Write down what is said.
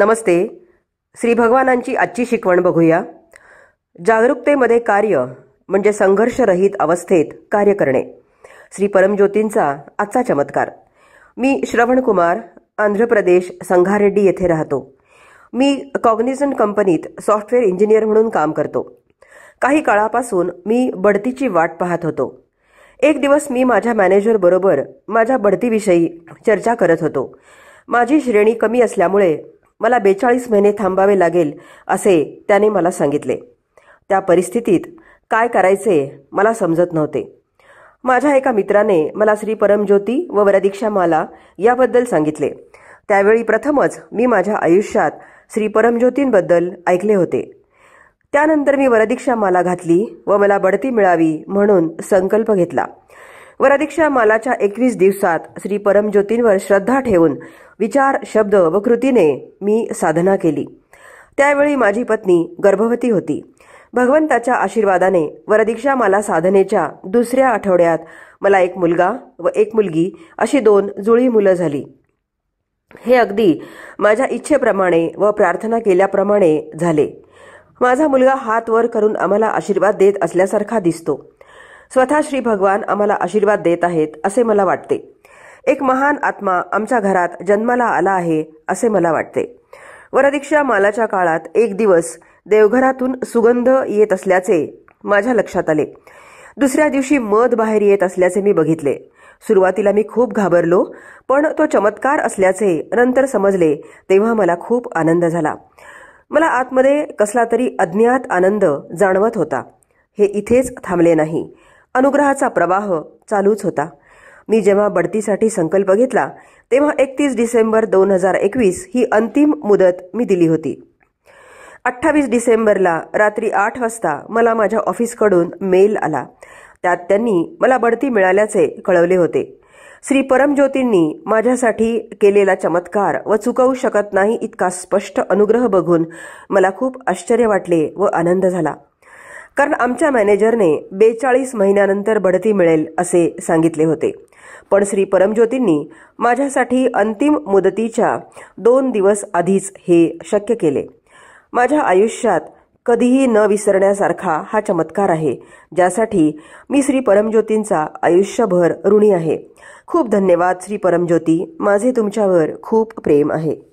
नमस्ते श्री भगवानांची आजची शिकवण बघूया जागरूकतेमध्ये कार्य म्हणजे संघर्षरहित अवस्थेत कार्य करणे श्री परमज्योतींचा आजचा चमत्कार मी श्रवण कुमार आंध्र प्रदेश संघारेड्डी येथे राहतो मी कॉग्निझंट कंपनीत सॉफ्टवेअर इंजिनियर म्हणून काम करतो काही काळापासून मी बढतीची वाट पाहत होतो एक दिवस मी माझ्या मॅनेजरबरोबर माझ्या बढतीविषयी चर्चा करत होतो माझी श्रेणी कमी असल्यामुळे मला बेचाळीस महिने थांबावे लागेल असे त्याने मला सांगितले त्या परिस्थितीत काय करायचे मला समजत नव्हते माझ्या एका मित्राने मला श्री परमज्योती व वरदीक्षा माला याबद्दल सांगितले त्यावेळी प्रथमच मी माझ्या आयुष्यात श्री परमज्योतींबद्दल ऐकले होते त्यानंतर मी वरदीक्षा माला घातली व मला बढती मिळावी म्हणून संकल्प घेतला वरदीक्षा मालाच्या एकवीस दिवसात श्री परमज्योतींवर श्रद्धा ठेवून विचार शब्द व कृतीने मी साधना केली त्यावेळी माझी पत्नी गर्भवती होती भगवंताच्या आशीर्वादाने वरदीक्षा मला साधनेच्या दुसऱ्या आठवड्यात मला एक मुलगा व एक मुलगी अशी दोन जुळी मुलं झाली हे अगदी माझ्या इच्छेप्रमाणे व प्रार्थना केल्याप्रमाणे झाले माझा मुलगा हात वर करून आम्हाला आशीर्वाद देत असल्यासारखा दिसतो स्वतः श्री भगवान आम्हाला आशीर्वाद देत आहेत असे मला वाटते एक महान आत्मा आमच्या घरात जन्माला आला आहे असे मला वाटते वरदीक्षा मालाच्या काळात एक दिवस देवघरातून सुगंध येत असल्याचे माझ्या लक्षात आले दुसऱ्या दिवशी मध बाहेर येत असल्याचे मी बघितले सुरुवातीला मी खूप घाबरलो पण तो चमत्कार असल्याचे नंतर समजले तेव्हा मला खूप आनंद झाला मला आतमध्ये कसला तरी अज्ञात आनंद जाणवत होता हे इथेच थांबले नाही अनुग्रहाचा प्रवाह चालूच होता मी जेव्हा बढतीसाठी संकल्प घेतला तेव्हा एकतीस डिसेंबर दोन हजार एकवीस ही अंतिम मुदत मी दिली होती अठ्ठावीस डिसेंबरला रात्री आठ वाजता मला माझ्या ऑफिसकडून मेल आला त्यात त्यांनी मला बढती मिळाल्याचे कळवले होते श्री परमज्योतींनी माझ्यासाठी केलेला चमत्कार व चुकवू शकत नाही इतका स्पष्ट अनुग्रह बघून मला खूप आश्चर्य वाटले व आनंद झाला कारण आमच्या मॅनेजरने बेचाळीस महिन्यानंतर बढती मिळेल असे सांगितले होते पण श्री परमज्योतींनी माझ्यासाठी अंतिम मुदतीच्या दोन दिवस आधीच हे शक्य केले माझ्या आयुष्यात कधीही न विसरण्यासारखा हा चमत्कार आहे ज्यासाठी मी श्री परमज्योतींचा आयुष्यभर ऋणी आहे खूप धन्यवाद श्री परमज्योती माझे तुमच्यावर खूप प्रेम आहे